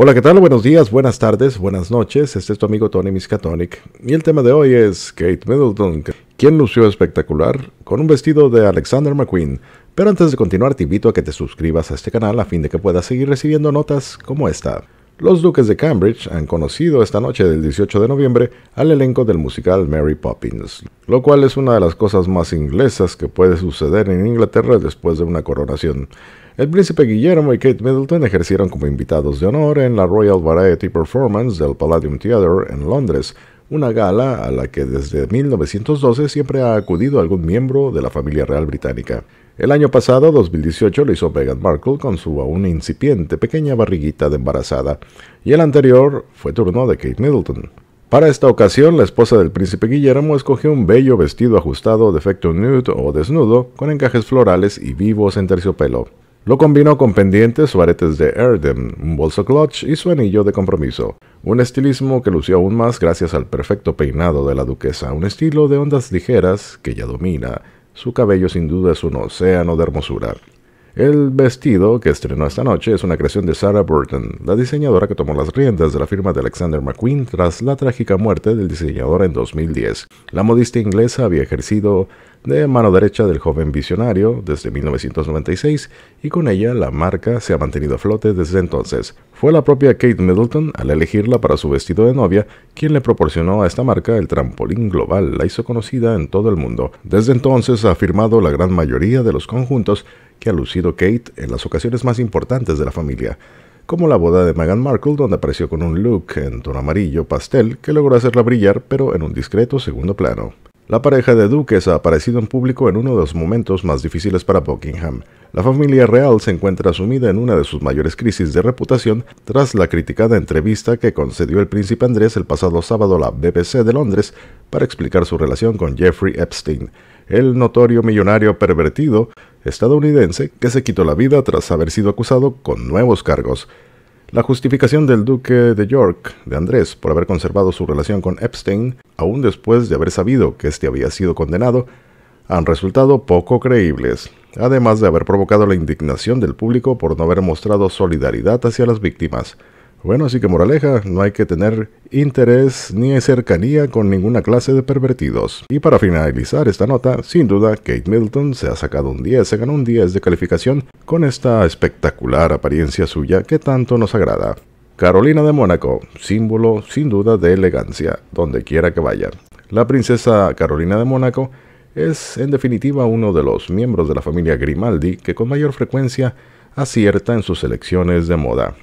Hola, ¿qué tal? Buenos días, buenas tardes, buenas noches. Este es tu amigo Tony Miskatonic y el tema de hoy es Kate Middleton, quien lució espectacular con un vestido de Alexander McQueen. Pero antes de continuar, te invito a que te suscribas a este canal a fin de que puedas seguir recibiendo notas como esta. Los Duques de Cambridge han conocido esta noche del 18 de noviembre al elenco del musical Mary Poppins, lo cual es una de las cosas más inglesas que puede suceder en Inglaterra después de una coronación. El príncipe Guillermo y Kate Middleton ejercieron como invitados de honor en la Royal Variety Performance del Palladium Theatre en Londres, una gala a la que desde 1912 siempre ha acudido algún miembro de la familia real británica. El año pasado, 2018, lo hizo Meghan Markle con su aún incipiente pequeña barriguita de embarazada, y el anterior fue turno de Kate Middleton. Para esta ocasión, la esposa del príncipe Guillermo escogió un bello vestido ajustado de efecto nude o desnudo, con encajes florales y vivos en terciopelo. Lo combinó con pendientes o aretes de Erdem, un bolso clutch y su anillo de compromiso. Un estilismo que lució aún más gracias al perfecto peinado de la duquesa, un estilo de ondas ligeras que ella domina su cabello sin duda es un océano de hermosura. El vestido que estrenó esta noche es una creación de Sarah Burton, la diseñadora que tomó las riendas de la firma de Alexander McQueen tras la trágica muerte del diseñador en 2010. La modista inglesa había ejercido de mano derecha del joven visionario desde 1996 y con ella la marca se ha mantenido a flote desde entonces. Fue la propia Kate Middleton, al elegirla para su vestido de novia, quien le proporcionó a esta marca el trampolín global, la hizo conocida en todo el mundo. Desde entonces ha firmado la gran mayoría de los conjuntos que ha lucido Kate en las ocasiones más importantes de la familia, como la boda de Meghan Markle, donde apareció con un look en tono amarillo pastel que logró hacerla brillar, pero en un discreto segundo plano. La pareja de duques ha aparecido en público en uno de los momentos más difíciles para Buckingham. La familia real se encuentra sumida en una de sus mayores crisis de reputación tras la criticada entrevista que concedió el príncipe Andrés el pasado sábado a la BBC de Londres para explicar su relación con Jeffrey Epstein, el notorio millonario pervertido estadounidense que se quitó la vida tras haber sido acusado con nuevos cargos. La justificación del duque de York, de Andrés, por haber conservado su relación con Epstein, aún después de haber sabido que éste había sido condenado, han resultado poco creíbles, además de haber provocado la indignación del público por no haber mostrado solidaridad hacia las víctimas. Bueno, así que moraleja, no hay que tener interés ni cercanía con ninguna clase de pervertidos. Y para finalizar esta nota, sin duda, Kate Middleton se ha sacado un 10, se ganó un 10 de calificación con esta espectacular apariencia suya que tanto nos agrada. Carolina de Mónaco, símbolo sin duda de elegancia, donde quiera que vaya. La princesa Carolina de Mónaco es en definitiva uno de los miembros de la familia Grimaldi que con mayor frecuencia acierta en sus elecciones de moda.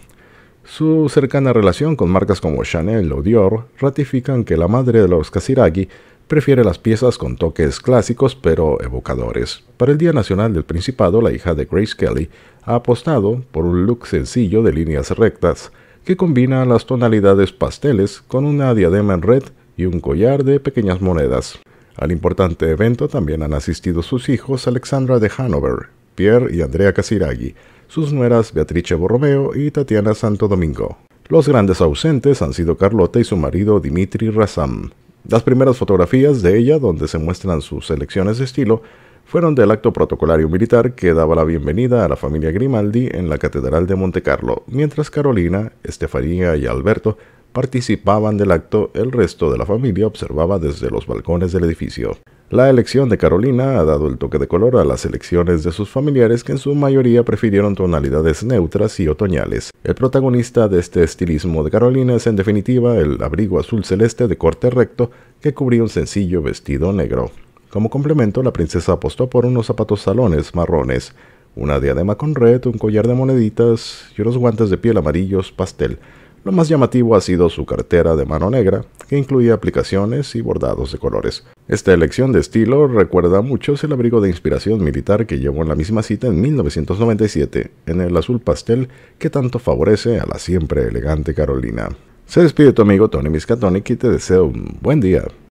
Su cercana relación con marcas como Chanel o Dior ratifican que la madre de los Casiraghi prefiere las piezas con toques clásicos pero evocadores. Para el Día Nacional del Principado, la hija de Grace Kelly ha apostado por un look sencillo de líneas rectas que combina las tonalidades pasteles con una diadema en red y un collar de pequeñas monedas. Al importante evento también han asistido sus hijos Alexandra de Hanover, Pierre y Andrea Casiraghi, sus nueras Beatrice Borromeo y Tatiana Santo Domingo. Los grandes ausentes han sido Carlota y su marido Dimitri Razam. Las primeras fotografías de ella, donde se muestran sus selecciones de estilo, fueron del acto protocolario militar que daba la bienvenida a la familia Grimaldi en la Catedral de Monte Carlo. mientras Carolina, Estefanía y Alberto participaban del acto, el resto de la familia observaba desde los balcones del edificio. La elección de Carolina ha dado el toque de color a las elecciones de sus familiares que en su mayoría prefirieron tonalidades neutras y otoñales. El protagonista de este estilismo de Carolina es en definitiva el abrigo azul celeste de corte recto que cubría un sencillo vestido negro. Como complemento, la princesa apostó por unos zapatos salones marrones, una diadema con red, un collar de moneditas y unos guantes de piel amarillos pastel. Lo más llamativo ha sido su cartera de mano negra, que incluía aplicaciones y bordados de colores. Esta elección de estilo recuerda mucho muchos el abrigo de inspiración militar que llevó en la misma cita en 1997, en el azul pastel que tanto favorece a la siempre elegante Carolina. Se despide tu amigo Tony Miscatonic y te deseo un buen día.